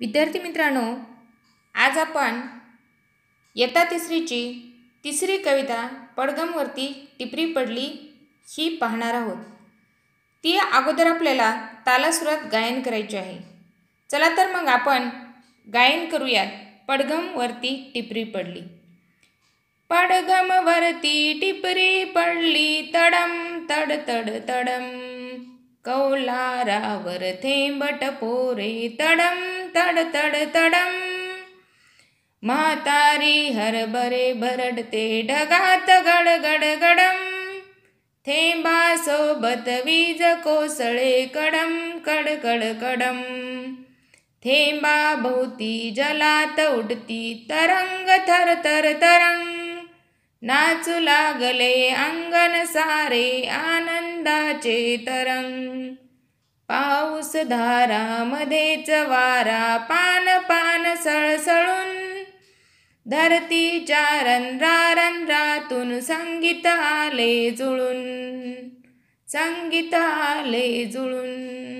विद्यार्थी मित्रांनो आज आपण येता तिसरीची तिसरी कविता पडगमवरती टिपरी पडली ही पाहणार आहोत ती अगोदर आपल्याला तालासुरात गायन करायची आहे चला तर मग आपण गायन करूयात पडगमवरती टिपरी पडली पडगमवरती टिपरी पडली तडम तड तड तडम कौलारावर थेंबट पोरे तडम तड तड तडम म्हातारी हरभरे भरडते ढगात गड गड गडम थेंबासोबत वीज कोसळे कडम कड कड कडम थेंबा भोवती जलात उडती तरंग थर तर तरंग नाचू लागले अंगण सारे आनंदाचे तरंग पाऊस धारा मध्येच वारा पान पान सळसळून धरती रारन रनरातून संगीत आले जुळून संगीत आले जुळून